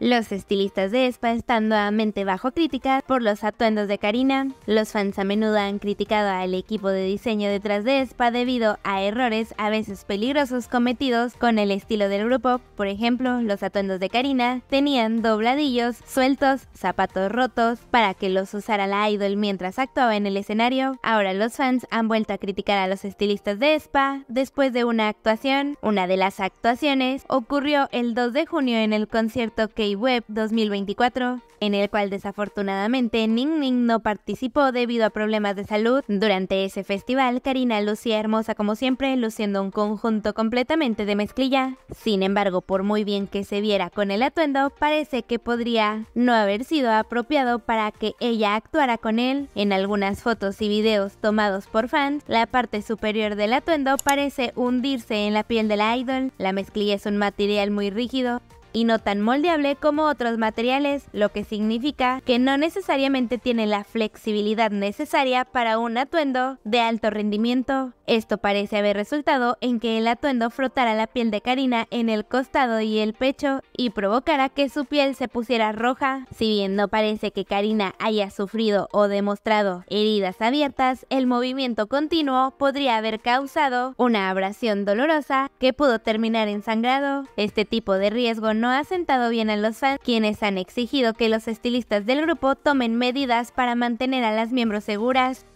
Los estilistas de Espa están nuevamente bajo crítica por los atuendos de Karina. Los fans a menudo han criticado al equipo de diseño detrás de Espa debido a errores a veces peligrosos cometidos con el estilo del grupo. Por ejemplo, los atuendos de Karina tenían dobladillos, sueltos, zapatos rotos para que los usara la idol mientras actuaba en el escenario. Ahora los fans han vuelto a criticar a los estilistas de Espa después de una actuación. Una de las actuaciones ocurrió el 2 de junio en el concierto que Web 2024, en el cual desafortunadamente Ning Ning no participó debido a problemas de salud. Durante ese festival, Karina lucía hermosa como siempre, luciendo un conjunto completamente de mezclilla. Sin embargo, por muy bien que se viera con el atuendo, parece que podría no haber sido apropiado para que ella actuara con él. En algunas fotos y videos tomados por fans, la parte superior del atuendo parece hundirse en la piel de la idol. La mezclilla es un material muy rígido, y no tan moldeable como otros materiales, lo que significa que no necesariamente tiene la flexibilidad necesaria para un atuendo de alto rendimiento. Esto parece haber resultado en que el atuendo frotara la piel de Karina en el costado y el pecho y provocara que su piel se pusiera roja. Si bien no parece que Karina haya sufrido o demostrado heridas abiertas, el movimiento continuo podría haber causado una abrasión dolorosa que pudo terminar en sangrado. Este tipo de riesgo no ha sentado bien a los fans, quienes han exigido que los estilistas del grupo tomen medidas para mantener a las miembros seguras.